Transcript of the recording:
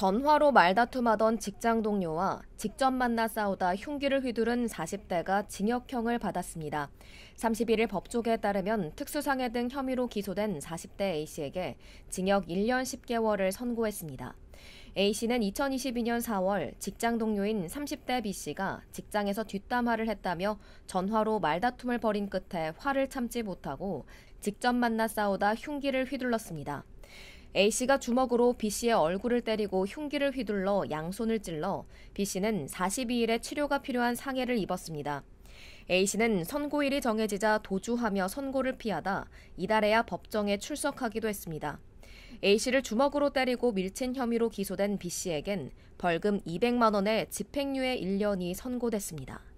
전화로 말다툼하던 직장 동료와 직접 만나 싸우다 흉기를 휘두른 40대가 징역형을 받았습니다. 31일 법조계에 따르면 특수상해 등 혐의로 기소된 40대 A씨에게 징역 1년 10개월을 선고했습니다. A씨는 2022년 4월 직장 동료인 30대 B씨가 직장에서 뒷담화를 했다며 전화로 말다툼을 벌인 끝에 화를 참지 못하고 직접 만나 싸우다 흉기를 휘둘렀습니다. A씨가 주먹으로 B씨의 얼굴을 때리고 흉기를 휘둘러 양손을 찔러 B씨는 42일에 치료가 필요한 상해를 입었습니다. A씨는 선고일이 정해지자 도주하며 선고를 피하다 이달에야 법정에 출석하기도 했습니다. A씨를 주먹으로 때리고 밀친 혐의로 기소된 B씨에겐 벌금 200만 원의 집행유예 1년이 선고됐습니다.